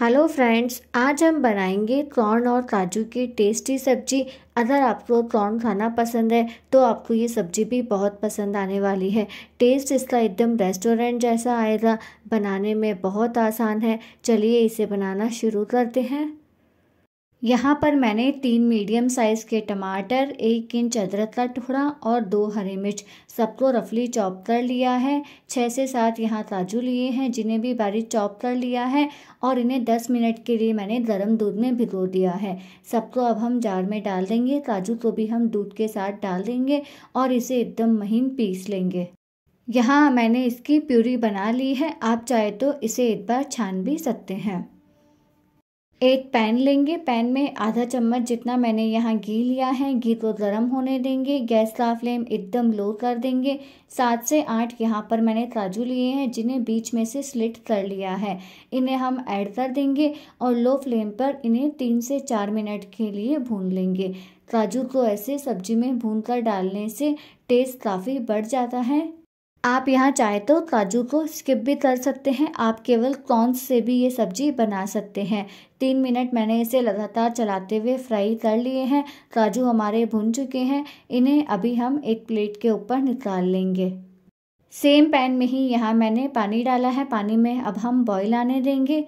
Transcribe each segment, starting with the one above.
hello friends आज हम बनाएंगे कॉर्न और काजू की टेस्टी सब्जी अगर आपको कॉर्न खाना पसंद है तो आपको ये सब्जी भी बहुत पसंद आने वाली है टेस्ट इसका एकदम रेस्टोरेंट जैसा आएगा बनाने में बहुत आसान है चलिए इसे बनाना शुरू करते हैं यहाँ पर मैंने तीन मीडियम साइज़ के टमाटर एक इंच अदरक का टुकड़ा और दो हरी मिर्च सबको रफली चॉप कर लिया है छः से सात यहाँ काजू लिए हैं जिन्हें भी बारीक चॉप कर लिया है और इन्हें दस मिनट के लिए मैंने गर्म दूध में भिगो दिया है सबको अब हम जार में डाल देंगे काजू को भी हम दूध के साथ डाल देंगे और इसे एकदम महीन पीस लेंगे यहाँ मैंने इसकी प्यूरी बना ली है आप चाहे तो इसे एक बार छान भी सकते हैं एक पैन लेंगे पैन में आधा चम्मच जितना मैंने यहाँ घी लिया है घी को तो गर्म होने देंगे गैस का फ्लेम एकदम लो कर देंगे सात से आठ यहाँ पर मैंने काजू लिए हैं जिन्हें बीच में से स्लिट कर लिया है इन्हें हम ऐड कर देंगे और लो फ्लेम पर इन्हें तीन से चार मिनट के लिए भून लेंगे काजू को ऐसे सब्जी में भून कर डालने से टेस्ट काफ़ी बढ़ जाता है आप यहाँ चाहे तो काजू को स्किप भी कर सकते हैं आप केवल कॉर्न से भी ये सब्जी बना सकते हैं तीन मिनट मैंने इसे लगातार चलाते हुए फ्राई कर लिए हैं काजू हमारे भुन चुके हैं इन्हें अभी हम एक प्लेट के ऊपर निकाल लेंगे सेम पैन में ही यहाँ मैंने पानी डाला है पानी में अब हम बॉईल आने देंगे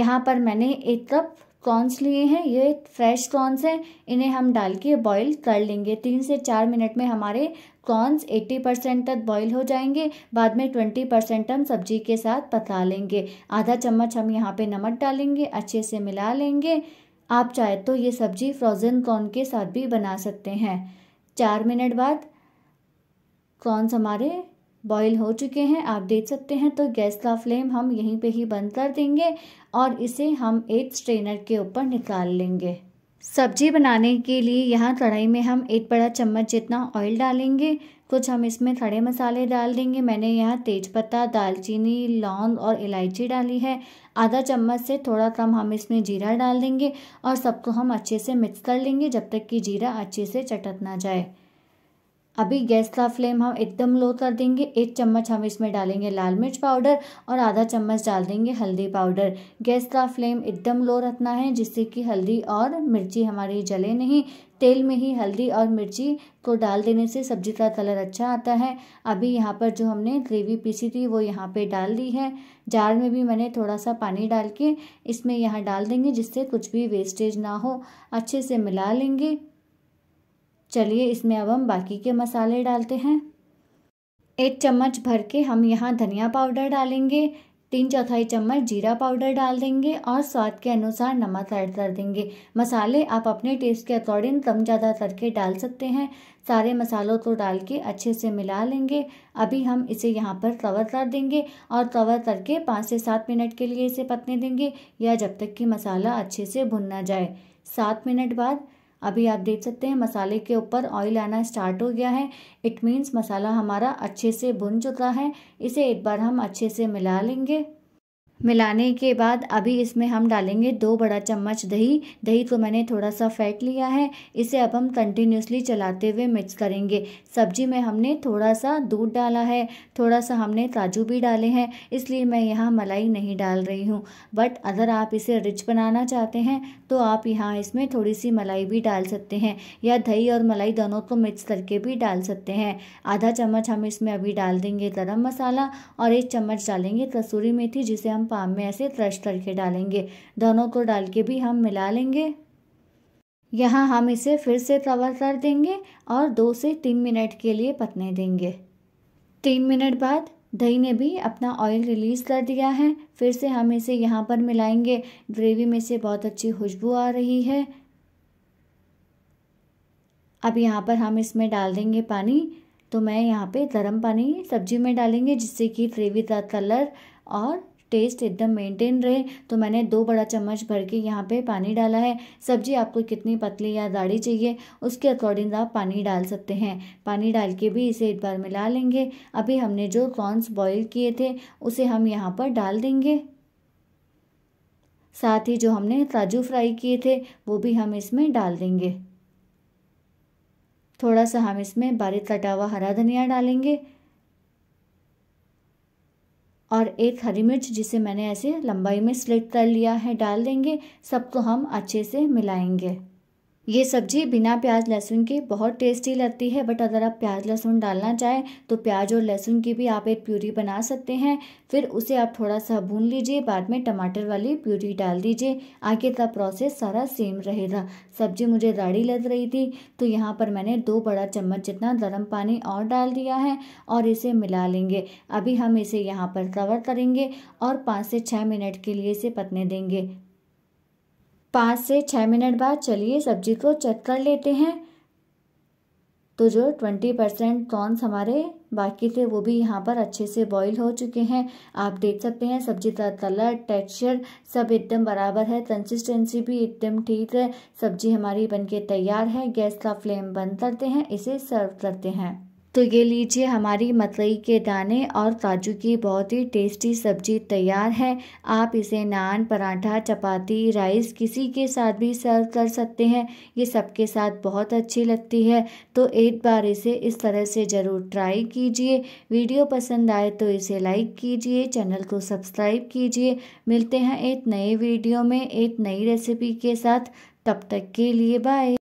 यहाँ पर मैंने एक कप कॉर्नस लिए हैं ये फ्रेश कॉर्नस हैं इन्हें हम डाल के बॉईल कर लेंगे तीन से चार मिनट में हमारे कॉर्नस एट्टी परसेंट तक बॉईल हो जाएंगे बाद में ट्वेंटी परसेंट हम सब्जी के साथ पका लेंगे आधा चम्मच हम यहाँ पे नमक डालेंगे अच्छे से मिला लेंगे आप चाहे तो ये सब्जी फ्रोज़न कॉर्न के साथ भी बना सकते हैं चार मिनट बाद कॉर्नस हमारे बॉईल हो चुके हैं आप देख सकते हैं तो गैस का फ्लेम हम यहीं पे ही बंद कर देंगे और इसे हम एक स्ट्रेनर के ऊपर निकाल लेंगे सब्जी बनाने के लिए यहाँ कढ़ाई में हम एक बड़ा चम्मच जितना ऑयल डालेंगे कुछ हम इसमें खड़े मसाले डाल देंगे मैंने यहाँ तेज़पत्ता दालचीनी लौंग और इलायची डाली है आधा चम्मच से थोड़ा कम हम इसमें जीरा डाल देंगे और सबको हम अच्छे से मिक्स कर लेंगे जब तक कि जीरा अच्छे से चटक ना जाए अभी गैस का फ्लेम हम एकदम लो कर देंगे एक चम्मच हम इसमें डालेंगे लाल मिर्च पाउडर और आधा चम्मच डाल देंगे हल्दी पाउडर गैस का फ्लेम एकदम लो रखना है जिससे कि हल्दी और मिर्ची हमारी जले नहीं तेल में ही हल्दी और मिर्ची को डाल देने से सब्जी का कलर अच्छा आता है अभी यहाँ पर जो हमने ग्रेवी पीसी थी वो यहाँ पे डाल दी है जार में भी मैंने थोड़ा सा पानी डाल के इसमें यहाँ डाल देंगे जिससे कुछ भी वेस्टेज ना हो अच्छे से मिला लेंगे चलिए इसमें अब हम बाकी के मसाले डालते हैं एक चम्मच भर के हम यहाँ धनिया पाउडर डालेंगे तीन चौथाई चम्मच जीरा पाउडर डाल देंगे और स्वाद के अनुसार नमक ऐड कर देंगे मसाले आप अपने टेस्ट के अकॉर्डिंग कम ज़्यादा करके डाल सकते हैं सारे मसालों को डाल के अच्छे से मिला लेंगे अभी हम इसे यहाँ पर कवर कर देंगे और कवर करके पाँच से सात मिनट के लिए इसे पकने देंगे या जब तक कि मसाला अच्छे से भुन ना जाए सात मिनट बाद अभी आप देख सकते हैं मसाले के ऊपर ऑयल आना स्टार्ट हो गया है इट मीन्स मसाला हमारा अच्छे से भुन चुका है इसे एक बार हम अच्छे से मिला लेंगे मिलाने के बाद अभी इसमें हम डालेंगे दो बड़ा चम्मच दही दही को मैंने थोड़ा सा फैट लिया है इसे अब हम कंटिन्यूसली चलाते हुए मिक्स करेंगे सब्जी में हमने थोड़ा सा दूध डाला है थोड़ा सा हमने काजू भी डाले हैं इसलिए मैं यहाँ मलाई नहीं डाल रही हूँ बट अगर आप इसे रिच बनाना चाहते हैं तो आप यहाँ इसमें थोड़ी सी मलाई भी डाल सकते हैं या दही और मलाई दोनों को मिक्स करके भी डाल सकते हैं आधा चम्मच हम इसमें अभी डाल देंगे गर्म मसाला और एक चम्मच डालेंगे कसूरी मेथी जिसे हम पाम में ऐसे क्रश करके डालेंगे दोनों को डाल के भी हम मिला लेंगे यहाँ हम इसे फिर से कवर कर देंगे और दो से तीन मिनट के लिए पकने देंगे तीन मिनट बाद दही ने भी अपना ऑयल रिलीज़ कर दिया है फिर से हम इसे यहाँ पर मिलाएंगे ग्रेवी में से बहुत अच्छी खुशबू आ रही है अब यहाँ पर हम इसमें डाल देंगे पानी तो मैं यहाँ पे गर्म पानी सब्जी में डालेंगे जिससे कि ग्रेवी का कलर और टेस्ट एकदम मेंटेन रहे तो मैंने दो बड़ा चम्मच भर के यहाँ पे पानी डाला है सब्जी आपको कितनी पतली या दाढ़ी चाहिए उसके अकॉर्डिंग आप पानी डाल सकते हैं पानी डाल के भी इसे एक बार मिला लेंगे अभी हमने जो कॉर्नस बॉयल किए थे उसे हम यहाँ पर डाल देंगे साथ ही जो हमने काजू फ्राई किए थे वो भी हम इसमें डाल देंगे थोड़ा सा हम इसमें बारीक कटा हुआ हरा धनिया डालेंगे और एक हरी मिर्च जिसे मैंने ऐसे लंबाई में स्लिट कर लिया है डाल देंगे सब तो हम अच्छे से मिलाएंगे ये सब्जी बिना प्याज लहसुन के बहुत टेस्टी लगती है बट अगर आप प्याज लहसुन डालना चाहें तो प्याज और लहसुन की भी आप एक प्यूरी बना सकते हैं फिर उसे आप थोड़ा सा भून लीजिए बाद में टमाटर वाली प्यूरी डाल दीजिए आगे का प्रोसेस सारा सेम रहेगा सब्जी मुझे दाढ़ी लग रही थी तो यहाँ पर मैंने दो बड़ा चम्मच जितना गर्म पानी और डाल दिया है और इसे मिला लेंगे अभी हम इसे यहाँ पर कवर करेंगे और पाँच से छः मिनट के लिए इसे पकने देंगे पाँच से छः मिनट बाद चलिए सब्जी को चेक कर लेते हैं तो जो ट्वेंटी परसेंट प्रॉन्स हमारे बाकी थे वो भी यहाँ पर अच्छे से बॉईल हो चुके हैं आप देख सकते हैं सब्जी का कलर टेक्सचर सब एकदम बराबर है कंसिस्टेंसी भी एकदम ठीक है सब्जी हमारी बनके तैयार है गैस का फ्लेम बंद करते हैं इसे सर्व करते हैं तो ये लीजिए हमारी मकई के दाने और काजू की बहुत ही टेस्टी सब्जी तैयार है आप इसे नान पराठा चपाती राइस किसी के साथ भी सर्व कर सकते हैं ये सबके साथ बहुत अच्छी लगती है तो एक बार इसे इस तरह से ज़रूर ट्राई कीजिए वीडियो पसंद आए तो इसे लाइक कीजिए चैनल को सब्सक्राइब कीजिए मिलते हैं एक नए वीडियो में एक नई रेसिपी के साथ तब तक के लिए बाय